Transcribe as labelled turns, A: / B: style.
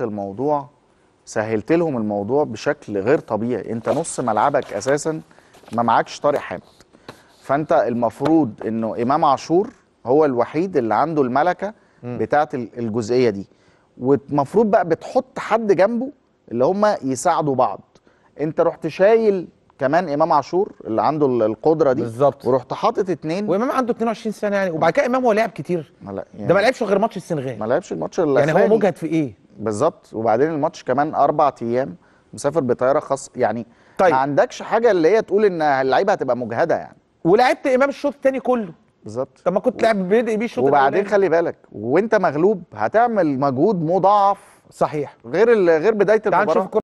A: الموضوع سهلت لهم الموضوع بشكل غير طبيعي انت نص ملعبك اساسا ما معكش طارق حامد فانت المفروض انه امام عاشور هو الوحيد اللي عنده الملكه بتاعه الجزئيه دي والمفروض بقى بتحط حد جنبه اللي هم يساعدوا بعض انت رحت شايل كمان امام عاشور اللي عنده القدره دي بالظبط ورحت حاطط اثنين وامام عنده 22 سنه يعني وبعد كده امام هو لعب كتير ما لا يعني ده ما لعبش غير ماتش السنغال ما لعبش الماتش اللي يعني هو مجهد في ايه بالظبط وبعدين الماتش كمان اربع ايام مسافر بطياره خاص يعني طيب. ما عندكش حاجه اللي هي تقول ان اللعيبه هتبقى مجهده يعني ولعبت امام الشوط الثاني كله بالظبط طب ما كنت لعب بيدئ بيه الشوط وبعدين خلي بالك وانت مغلوب هتعمل مجهود مضاعف
B: صحيح غير غير بدايه المباراه